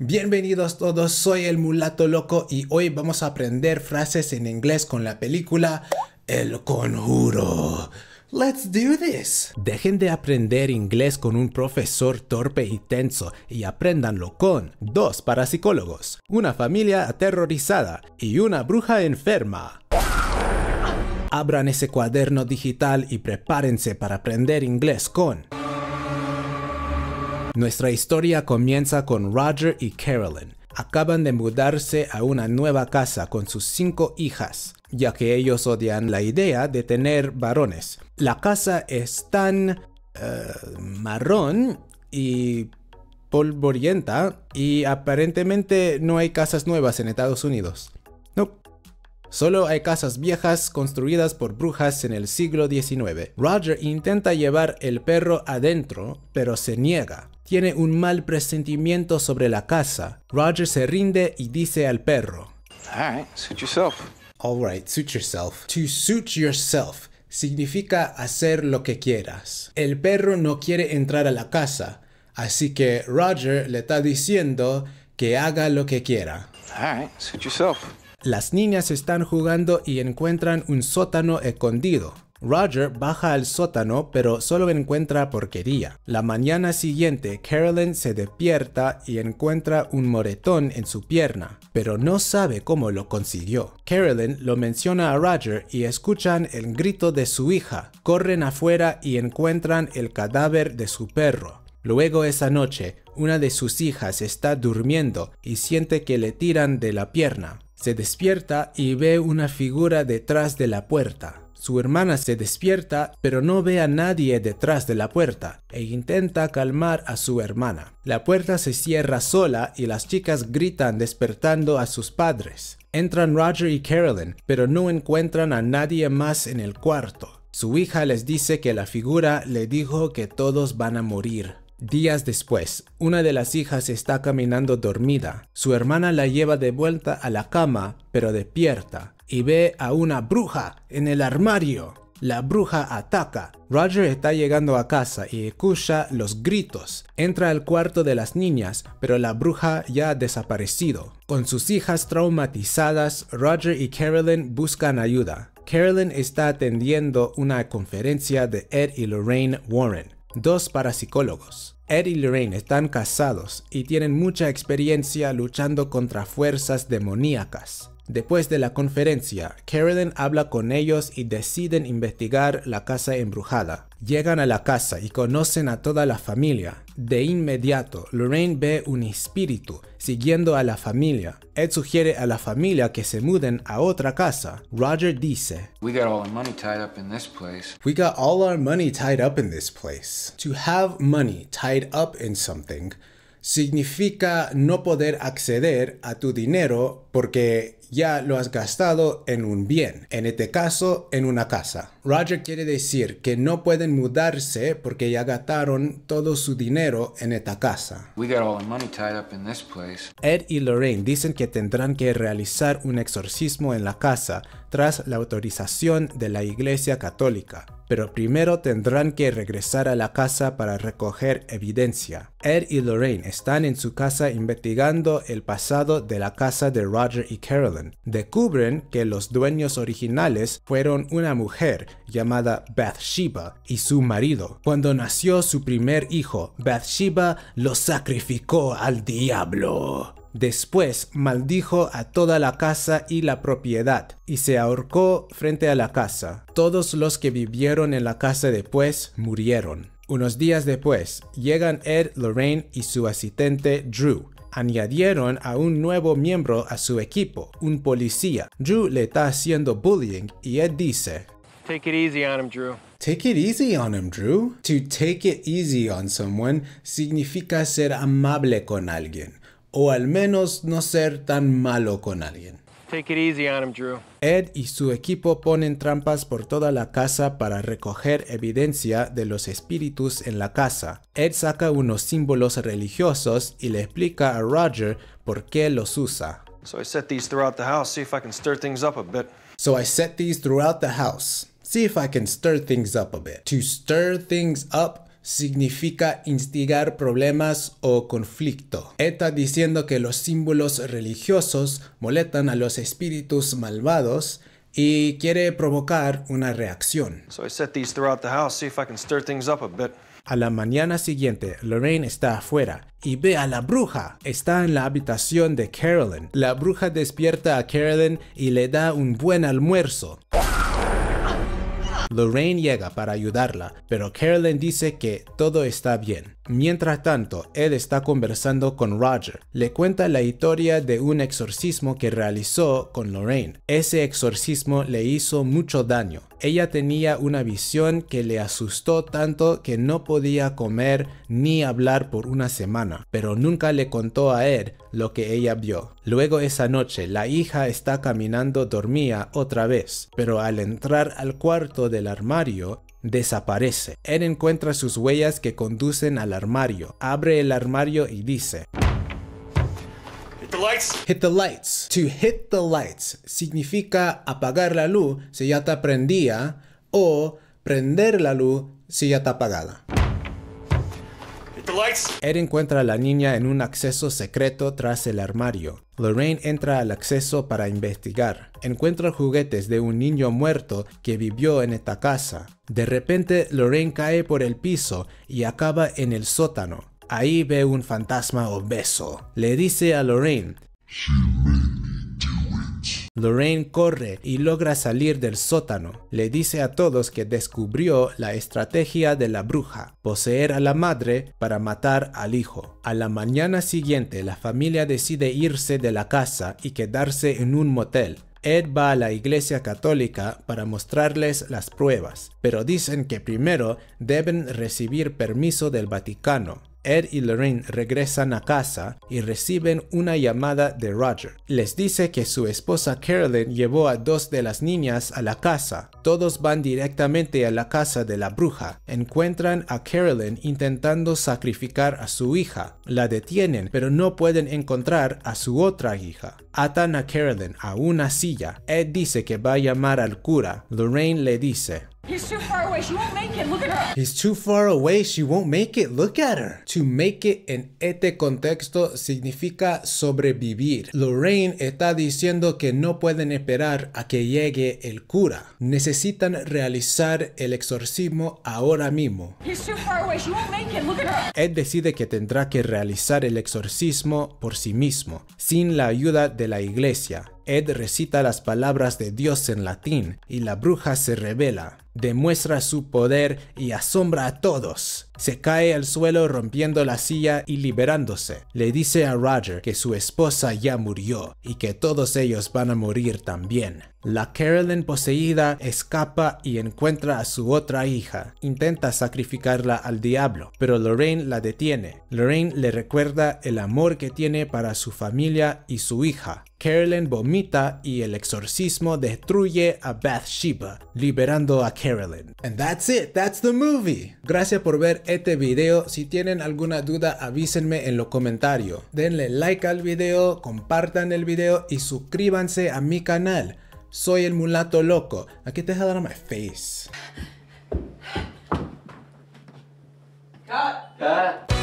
Bienvenidos todos, soy el mulato loco y hoy vamos a aprender frases en inglés con la película El Conjuro. Let's do this. Dejen de aprender inglés con un profesor torpe y tenso y apréndanlo con dos parapsicólogos, una familia aterrorizada y una bruja enferma abran ese cuaderno digital y prepárense para aprender inglés con nuestra historia comienza con Roger y Carolyn. Acaban de mudarse a una nueva casa con sus cinco hijas, ya que ellos odian la idea de tener varones. La casa es tan eh, marrón y polvorienta y aparentemente no hay casas nuevas en Estados Unidos. No, Solo hay casas viejas construidas por brujas en el siglo XIX. Roger intenta llevar el perro adentro, pero se niega tiene un mal presentimiento sobre la casa. Roger se rinde y dice al perro. Alright, suit yourself. Alright, suit yourself. To suit yourself significa hacer lo que quieras. El perro no quiere entrar a la casa, así que Roger le está diciendo que haga lo que quiera. right, suit yourself. Las niñas están jugando y encuentran un sótano escondido. Roger baja al sótano pero solo encuentra porquería. La mañana siguiente Carolyn se despierta y encuentra un moretón en su pierna, pero no sabe cómo lo consiguió. Carolyn lo menciona a Roger y escuchan el grito de su hija. Corren afuera y encuentran el cadáver de su perro. Luego esa noche, una de sus hijas está durmiendo y siente que le tiran de la pierna. Se despierta y ve una figura detrás de la puerta. Su hermana se despierta, pero no ve a nadie detrás de la puerta e intenta calmar a su hermana. La puerta se cierra sola y las chicas gritan despertando a sus padres. Entran Roger y Carolyn, pero no encuentran a nadie más en el cuarto. Su hija les dice que la figura le dijo que todos van a morir. Días después, una de las hijas está caminando dormida. Su hermana la lleva de vuelta a la cama, pero despierta, y ve a una bruja en el armario. La bruja ataca. Roger está llegando a casa y escucha los gritos. Entra al cuarto de las niñas, pero la bruja ya ha desaparecido. Con sus hijas traumatizadas, Roger y Carolyn buscan ayuda. Carolyn está atendiendo una conferencia de Ed y Lorraine Warren. Dos parapsicólogos, Ed y Lorraine, están casados y tienen mucha experiencia luchando contra fuerzas demoníacas. Después de la conferencia, Carolyn habla con ellos y deciden investigar la casa embrujada. Llegan a la casa y conocen a toda la familia. De inmediato, Lorraine ve un espíritu siguiendo a la familia. Ed sugiere a la familia que se muden a otra casa. Roger dice, We got all money tied up in this place. We got all our money tied up in this place. To have money tied up in something significa no poder acceder a tu dinero porque ya lo has gastado en un bien, en este caso en una casa. Roger quiere decir que no pueden mudarse porque ya gastaron todo su dinero en esta casa. We got Ed y Lorraine dicen que tendrán que realizar un exorcismo en la casa tras la autorización de la Iglesia Católica pero primero tendrán que regresar a la casa para recoger evidencia. Ed y Lorraine están en su casa investigando el pasado de la casa de Roger y Carolyn. Descubren que los dueños originales fueron una mujer llamada Bathsheba y su marido. Cuando nació su primer hijo, Bathsheba lo sacrificó al diablo. Después maldijo a toda la casa y la propiedad, y se ahorcó frente a la casa. Todos los que vivieron en la casa después murieron. Unos días después, llegan Ed, Lorraine y su asistente Drew, añadieron a un nuevo miembro a su equipo, un policía. Drew le está haciendo bullying y Ed dice, Take it easy on him, Drew. Take it easy on him, Drew. To take it easy on someone significa ser amable con alguien o al menos no ser tan malo con alguien. Take it easy on him, Drew. Ed y su equipo ponen trampas por toda la casa para recoger evidencia de los espíritus en la casa. Ed saca unos símbolos religiosos y le explica a Roger por qué los usa. So I set these throughout the house, see if I can stir things up a bit. So I set these throughout the house. See if I can stir things up a bit. To stir things up significa instigar problemas o conflicto. Eta diciendo que los símbolos religiosos molestan a los espíritus malvados y quiere provocar una reacción. A la mañana siguiente, Lorraine está afuera y ve a la bruja. Está en la habitación de Carolyn. La bruja despierta a Carolyn y le da un buen almuerzo. Lorraine llega para ayudarla, pero Carolyn dice que todo está bien. Mientras tanto, Ed está conversando con Roger. Le cuenta la historia de un exorcismo que realizó con Lorraine. Ese exorcismo le hizo mucho daño. Ella tenía una visión que le asustó tanto que no podía comer ni hablar por una semana, pero nunca le contó a Ed lo que ella vio. Luego esa noche, la hija está caminando dormía otra vez, pero al entrar al cuarto del armario, desaparece. Él encuentra sus huellas que conducen al armario, abre el armario y dice... Hit the lights. To hit the lights significa apagar la luz si ya está prendida o prender la luz si ya está apagada. Hit the lights. encuentra a la niña en un acceso secreto tras el armario. Lorraine entra al acceso para investigar. Encuentra juguetes de un niño muerto que vivió en esta casa. De repente, Lorraine cae por el piso y acaba en el sótano. Ahí ve un fantasma obeso. Le dice a Lorraine, Lorraine corre y logra salir del sótano. Le dice a todos que descubrió la estrategia de la bruja, poseer a la madre para matar al hijo. A la mañana siguiente la familia decide irse de la casa y quedarse en un motel. Ed va a la iglesia católica para mostrarles las pruebas, pero dicen que primero deben recibir permiso del Vaticano. Ed y Lorraine regresan a casa y reciben una llamada de Roger. Les dice que su esposa Carolyn llevó a dos de las niñas a la casa. Todos van directamente a la casa de la bruja. Encuentran a Carolyn intentando sacrificar a su hija. La detienen, pero no pueden encontrar a su otra hija. Atan a Carolyn a una silla. Ed dice que va a llamar al cura. Lorraine le dice, He's too far away. She won't make it. Look at her. He's too far away. She won't make it. Look at her. To make it en este contexto significa sobrevivir. Lorraine está diciendo que no pueden esperar a que llegue el cura. Necesitan realizar el exorcismo ahora mismo. He's too far away. She decide que tendrá que realizar el exorcismo por sí mismo, sin la ayuda de la iglesia. Ed recita las palabras de Dios en latín y la bruja se revela demuestra su poder y asombra a todos. Se cae al suelo rompiendo la silla y liberándose. Le dice a Roger que su esposa ya murió y que todos ellos van a morir también. La Carolyn poseída escapa y encuentra a su otra hija. Intenta sacrificarla al diablo, pero Lorraine la detiene. Lorraine le recuerda el amor que tiene para su familia y su hija. Carolyn vomita y el exorcismo destruye a Bathsheba, liberando a Carolyn. And that's it, that's the movie. Gracias por ver este video. Si tienen alguna duda, avísenme en los comentarios. Denle like al video, compartan el video y suscríbanse a mi canal. Soy el mulato loco. Aquí te dejo dar mi face. Cut. Cut.